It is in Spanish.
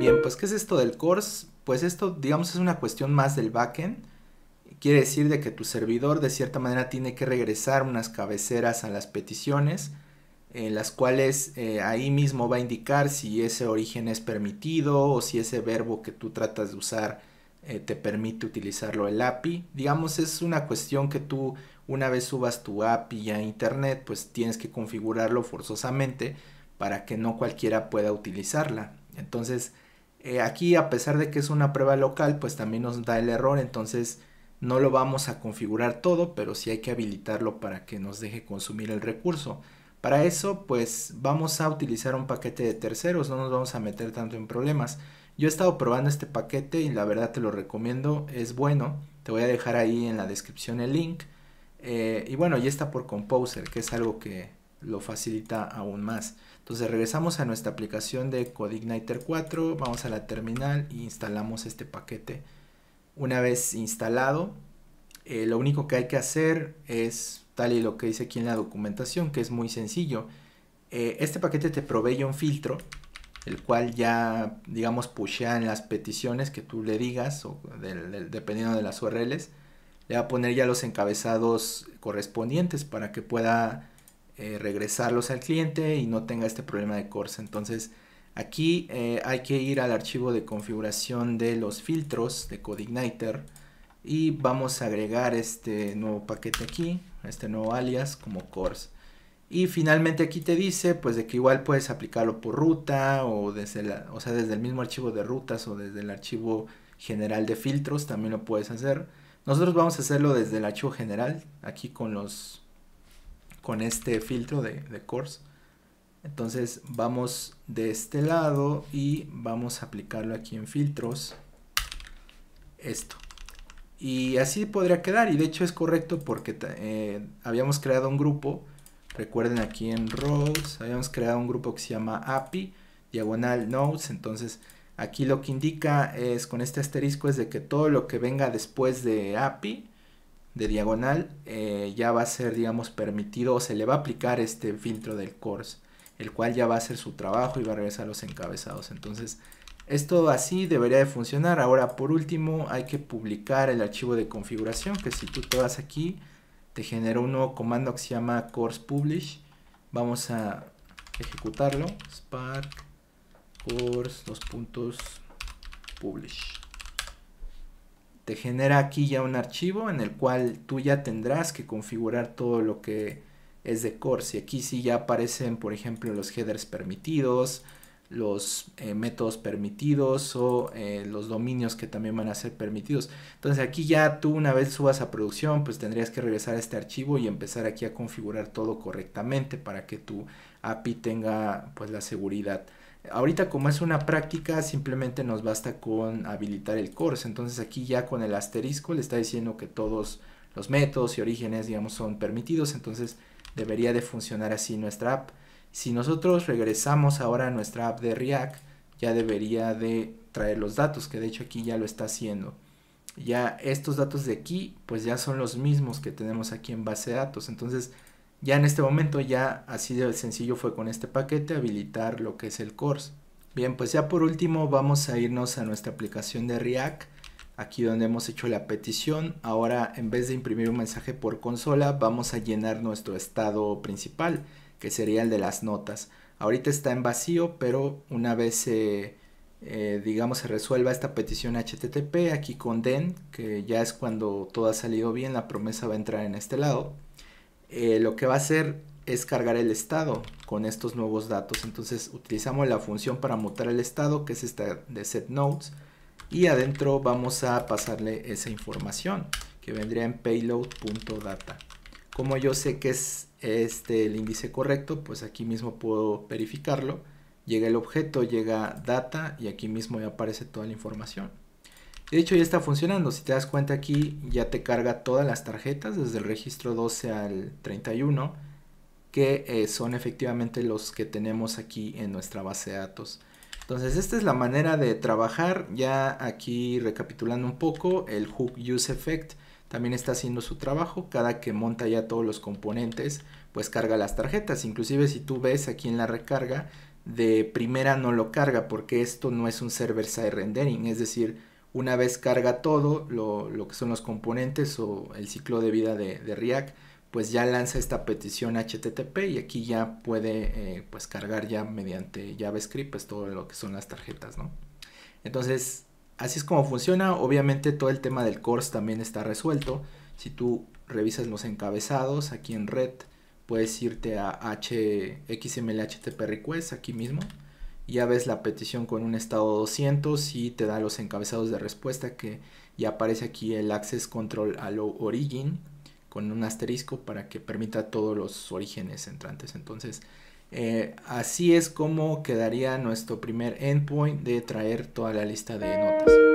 Bien, pues ¿qué es esto del course? Pues esto, digamos, es una cuestión más del backend. Quiere decir de que tu servidor de cierta manera tiene que regresar unas cabeceras a las peticiones, en las cuales eh, ahí mismo va a indicar si ese origen es permitido o si ese verbo que tú tratas de usar eh, te permite utilizarlo el API. Digamos, es una cuestión que tú una vez subas tu API a internet, pues tienes que configurarlo forzosamente para que no cualquiera pueda utilizarla. Entonces, eh, aquí, a pesar de que es una prueba local, pues también nos da el error, entonces no lo vamos a configurar todo, pero sí hay que habilitarlo para que nos deje consumir el recurso. Para eso, pues vamos a utilizar un paquete de terceros, no nos vamos a meter tanto en problemas. Yo he estado probando este paquete y la verdad te lo recomiendo, es bueno. Te voy a dejar ahí en la descripción el link. Eh, y bueno, ya está por Composer, que es algo que, lo facilita aún más. Entonces regresamos a nuestra aplicación de CodeIgniter 4, vamos a la terminal e instalamos este paquete. Una vez instalado, eh, lo único que hay que hacer es tal y lo que dice aquí en la documentación, que es muy sencillo. Eh, este paquete te provee un filtro, el cual ya, digamos, en las peticiones que tú le digas, o dependiendo de las URLs. Le va a poner ya los encabezados correspondientes para que pueda eh, regresarlos al cliente y no tenga este problema de CORS, Entonces aquí eh, hay que ir al archivo de configuración de los filtros de CodeIgniter y vamos a agregar este nuevo paquete aquí, este nuevo alias como CORS Y finalmente aquí te dice pues de que igual puedes aplicarlo por ruta o desde la, o sea, desde el mismo archivo de rutas o desde el archivo general de filtros también lo puedes hacer. Nosotros vamos a hacerlo desde el archivo general, aquí con los con este filtro de, de course. Entonces vamos de este lado y vamos a aplicarlo aquí en filtros. Esto. Y así podría quedar. Y de hecho es correcto porque eh, habíamos creado un grupo. Recuerden aquí en Rose Habíamos creado un grupo que se llama API. Diagonal nodes. Entonces aquí lo que indica es con este asterisco es de que todo lo que venga después de API de diagonal eh, ya va a ser digamos permitido o se le va a aplicar este filtro del course el cual ya va a hacer su trabajo y va a regresar los encabezados entonces esto así debería de funcionar ahora por último hay que publicar el archivo de configuración que si tú te vas aquí te genera un nuevo comando que se llama course publish vamos a ejecutarlo spark course dos puntos publish te genera aquí ya un archivo en el cual tú ya tendrás que configurar todo lo que es de y Aquí sí ya aparecen, por ejemplo, los headers permitidos, los eh, métodos permitidos o eh, los dominios que también van a ser permitidos. Entonces aquí ya tú una vez subas a producción, pues tendrías que regresar a este archivo y empezar aquí a configurar todo correctamente para que tu API tenga pues la seguridad. Ahorita como es una práctica, simplemente nos basta con habilitar el course. Entonces aquí ya con el asterisco le está diciendo que todos los métodos y orígenes, digamos, son permitidos. Entonces debería de funcionar así nuestra app. Si nosotros regresamos ahora a nuestra app de React, ya debería de traer los datos, que de hecho aquí ya lo está haciendo. Ya estos datos de aquí, pues ya son los mismos que tenemos aquí en base de datos. Entonces ya en este momento, ya así de sencillo fue con este paquete, habilitar lo que es el course. Bien, pues ya por último vamos a irnos a nuestra aplicación de React, aquí donde hemos hecho la petición. Ahora en vez de imprimir un mensaje por consola, vamos a llenar nuestro estado principal, que sería el de las notas. Ahorita está en vacío, pero una vez se, eh, digamos, se resuelva esta petición HTTP, aquí con DEN, que ya es cuando todo ha salido bien, la promesa va a entrar en este lado. Eh, lo que va a hacer es cargar el estado con estos nuevos datos. Entonces utilizamos la función para mutar el estado, que es esta de setNodes, y adentro vamos a pasarle esa información que vendría en payload.data. Como yo sé que es este el índice correcto, pues aquí mismo puedo verificarlo. Llega el objeto, llega data y aquí mismo ya aparece toda la información. De hecho ya está funcionando, si te das cuenta aquí ya te carga todas las tarjetas desde el registro 12 al 31 que eh, son efectivamente los que tenemos aquí en nuestra base de datos. Entonces esta es la manera de trabajar, ya aquí recapitulando un poco, el hook use effect también está haciendo su trabajo, cada que monta ya todos los componentes pues carga las tarjetas, inclusive si tú ves aquí en la recarga de primera no lo carga porque esto no es un server side rendering, es decir, una vez carga todo lo, que son los componentes o el ciclo de vida de, React, pues ya lanza esta petición HTTP y aquí ya puede eh, pues cargar ya mediante JavaScript pues todo lo que son las tarjetas, ¿no? Entonces, así es como funciona. Obviamente todo el tema del course también está resuelto. Si tú revisas los encabezados aquí en red, puedes irte a xml HTTP request aquí mismo ya ves la petición con un estado 200 y te da los encabezados de respuesta que ya aparece aquí el access control allow origin con un asterisco para que permita todos los orígenes entrantes. Entonces, eh, así es como quedaría nuestro primer endpoint de traer toda la lista de notas.